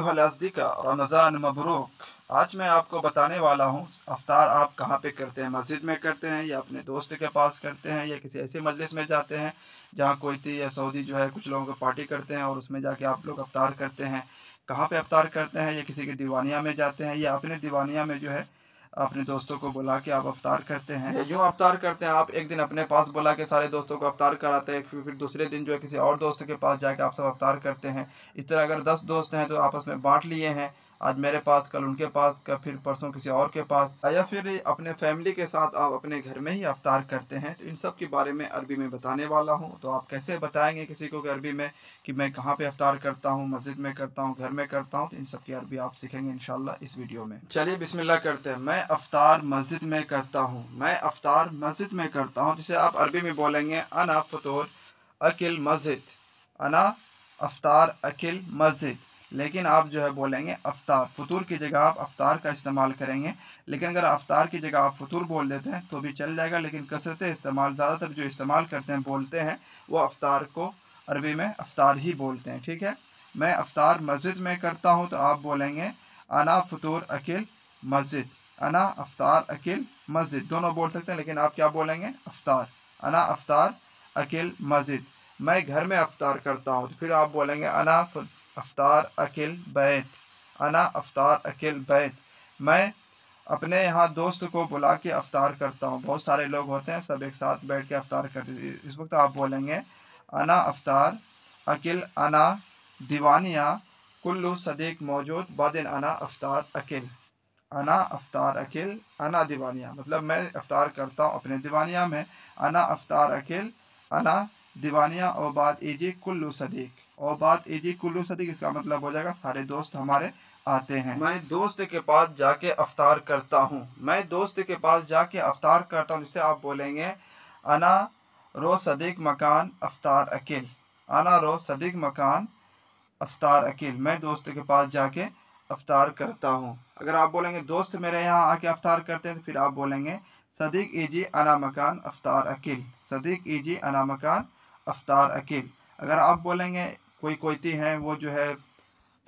हलासदी का रमज़ान मबरूक आज मैं आपको बताने वाला हूँ अफ्तार आप कहाँ पे करते हैं मस्जिद में करते हैं या अपने दोस्त के पास करते हैं या किसी ऐसे मजलिस में जाते हैं जहाँ कोयती या सऊदी जो है कुछ लोगों को पार्टी करते हैं और उसमें जाके आप लोग अफ्तार करते हैं कहाँ पे अफ्तार करते हैं या किसी की दीवानिया में जाते हैं या अपने दीवानिया में जो है अपने दोस्तों को बुला के आप अवतार करते हैं यूँ अवतार करते हैं आप एक दिन अपने पास बुला के सारे दोस्तों को अवतार कराते हैं फिर फिर दूसरे दिन जो है किसी और दोस्त के पास जाके आप सब अवतार करते हैं इस तरह अगर दस दोस्त हैं तो आपस में बाँट लिए हैं आज मेरे पास कल उनके पास कल फिर परसों किसी और के पास या फिर अपने फैमिली के साथ आप अपने घर में ही अवतार करते हैं तो इन सब के बारे में अरबी में बताने वाला हूँ तो आप कैसे बताएंगे किसी को कि अरबी में कि मैं कहाँ पे अवतार करता हूँ मस्जिद में करता हूँ घर में करता हूँ तो इन सब की अरबी आप सीखेंगे इनशाला इस वीडियो में चलिए बिस्मिल्ला करते हैं मैं अवतार मस्जिद में करता हूँ मैं अवतार मस्जिद में करता हूँ जिसे आप अरबी में बोलेंगे अना फतोर अकिल मस्जिद अना अवतार अकिल मस्जिद लेकिन आप जो है बोलेंगे अफ्तार फतूर की जगह आप अफ्तार का इस्तेमाल करेंगे लेकिन अगर अफ्तार की जगह आप फतूर बोल देते हैं तो भी चल जाएगा लेकिन कसरत इस्तेमाल ज़्यादातर जो इस्तेमाल करते हैं बोलते हैं वो अफ्तार को अरबी में अफ्तार ही बोलते हैं ठीक है मैं अफ्तार मस्जिद में करता हूँ तो आप बोलेंगे अना फतूर अकिल मस्जिद अना अफ्तार अकिल मस्जिद दोनों बोल सकते हैं लेकिन आप क्या बोलेंगे अफ्तार अना अफ्तार अकिल मस्जिद मैं घर में अफ्तार करता हूँ तो फिर आप बोलेंगे अना अफ्तार अकिल बैत अना अफ्तार अकेल बैत मैं अपने यहाँ दोस्त को बुला के अफ्तार करता हूँ बहुत सारे लोग होते हैं सब एक साथ बैठ के अफ्तार करते इस वक्त आप बोलेंगे अना अफ्तार अकिल अना दीवानिया कुल्लू सदीक मौजूद बदिन अना अफ्तार अकेल अना अफ्तार अकिल अना दीवानिया मतलब मैं अफ्तार करता हूँ अपने दीवानिया में अना अफ्तार अकिल अना दीवानिया और बाद ईजी कुल्लू सदीक और बात एजी कुल्लू सदीक इसका मतलब हो जाएगा सारे दोस्त हमारे आते हैं मैं दोस्त के पास जाके अवतार करता हूँ मैं दोस्त के पास जाके अवतार करता हूँ जिसे आप बोलेंगे अना रो सदीक मकान अवतार अकेल अना रो सदीक मकान अवतार अकेल मैं दोस्त के पास जाके अवतार करता हूँ अगर आप बोलेंगे दोस्त मेरे यहाँ आके अवतार करते हैं तो फिर आप बोलेंगे सदीक एजी अना मकान अवतार अकेल सदीक एजी अना मकान अवतार अकेल अगर आप बोलेंगे कोई कोयती हैं वो जो है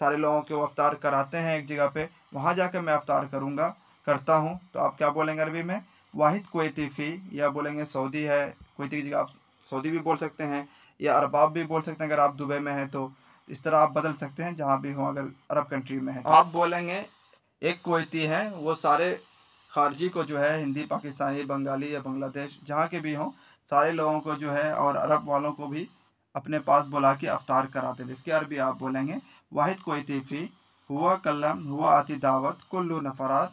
सारे लोगों के वो अवतार कराते हैं एक जगह पे वहाँ जाकर मैं अवतार करूँगा करता हूँ तो आप क्या बोलेंगे अरबी में वाहिद कोयती फ़ी या बोलेंगे सऊदी है कोयती की जगह आप सऊदी भी बोल सकते हैं या अरबाब भी बोल सकते हैं अगर आप दुबई में हैं तो इस तरह आप बदल सकते हैं जहाँ भी हों अगर अरब कंट्री में है तो आप बोलेंगे एक कोयती हैं वो सारे खारजी को जो है हिंदी पाकिस्तानी बंगाली या बांग्लादेश जहाँ के भी हों सारे लोगों को जो है और अरब वालों को भी अपने पास बुला के अवतार कराते थे इसके अरबी आप बोलेंगे वाहिद कोतीफ़ी फ़ी हुआ कलम हुआ आती दावत कुल्लू नफरात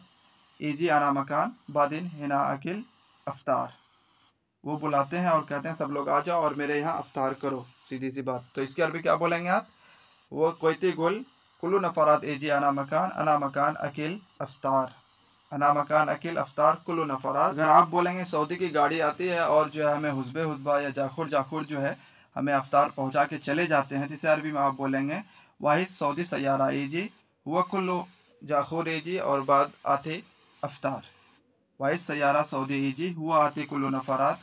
ईजी आना मकान बादिन हिना अकिल अफतार वो बुलाते हैं और कहते हैं सब लोग आ जाओ और मेरे यहाँ अवतार करो सीधी सी बात तो इसके अरबी क्या बोलेंगे आप वो कोती गुल कुल्लू नफरात एजी आना मकान अना मकान अकिल अफतार अना मकान अकिल अफतार कुल्लू नफरात अगर आप बोलेंगे सऊदी की गाड़ी आती है और जो है हमें हजब हजबा या जाखुर जाखुर जो है हमें अफ्तार पहुँचा के चले जाते हैं जिसे अरबी में आप बोलेंगे वाहिद सऊदी सयारा एजी वकुल्लो जाखोर एजी और बाद आते अफ्तार वाहिद सयारा सऊदी एजी हुआ आते कुल्लो नफरात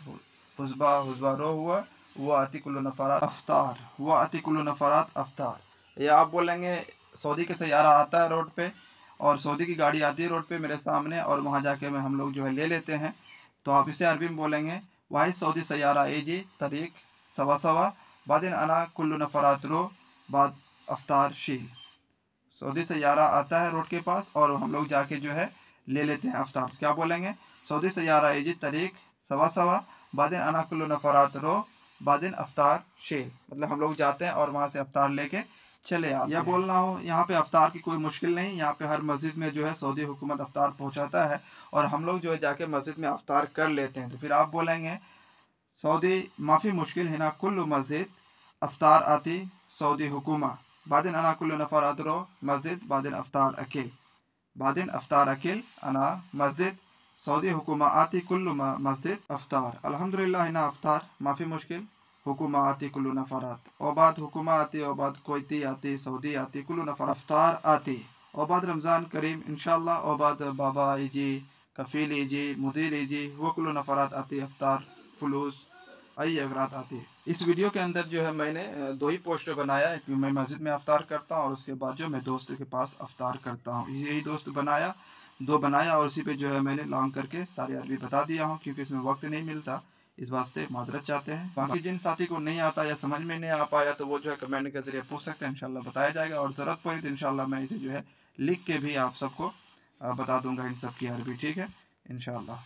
हुसबा हुसबा रो हुआ हुआ आते कुल्लो नफरात अफ्तार हुआ आते कुल्लो नफरात अफ्तार या आप बोलेंगे सऊदी के सयारा आता है रोड पे और सऊदी की गाड़ी आती है रोड पर मेरे सामने और वहाँ जाके में हम लोग जो है ले लेते हैं तो आप इसे अरबी में बोलेंगे वाहिद सऊदी सयारा ए जी तरीक़ सवा सवा बाद अना नफरात नफरातरो बाद अफ्तार शीर सऊदी सैारा आता है रोड के पास और हम लोग जाके जो है ले लेते हैं अफ्तार क्या बोलेंगे सऊदी सैारा एजी तरीक सवा सवा बाद अना कुल्लु नफरात रो बाद अफ्तार शेर मतलब हम लोग जाते हैं और वहाँ से अफ्तार लेके चले आते यह बोलना हो यहाँ पे अफ्तार की कोई मुश्किल नहीं यहाँ पे हर मस्जिद में जो है सऊदी हुकूमत अफ्तार पहुँचाता है और हम लोग जो है जाके मस्जिद में अफ्तार कर लेते हैं तो फिर आप बोलेंगे सऊदी माफ़ी मुश्किल हिना कुल्लु मस्जिद अफ्तार आती सऊदी हुकूमा बादन अना कुल्लु नफर अदरो मस्जिद बादन अफ्तार अकेल बादन अफ्तार अकेल अना मस्जिद सऊदी हुकूमा आती कुल्लु मस्जिद अफ्तार अलहमदिल्ला ना अफ्तार माफ़ी मुश्किल हुकूमा आती कुल्लू नफरात ओबाद हुकूमा आती ओबाद कोयती आती सऊदी आती कुल्लू नफर अफ्तार आती ओबाद रमज़ान करीम इनशा ओबाद बाबा जी कफील जी मुदीर जी वो कुल्लू नफरात आती अफ्तार फलूस आई अगरात आती है इस वीडियो के अंदर जो है मैंने दो ही पोस्टर बनाया एक मैं मस्जिद में अवतार करता हूँ और उसके बाद जो मैं दोस्त के पास अवतार करता हूँ यही दोस्त बनाया दो बनाया और उसी पे जो है मैंने लॉन्ग करके सारे आदमी बता दिया हूँ क्योंकि इसमें वक्त नहीं मिलता इस वास्ते मादरत चाहते हैं बाकी जिन साथी को नहीं आता या समझ में नहीं आ पाया तो वो जो है कमेंट के जरिए पूछ सकते हैं इनशाला बताया जाएगा और ज़रूरत पड़ी तो इनशाला मैं इसे जो है लिख के भी आप सबको बता दूंगा इन सब की अरबी ठीक है इनशाला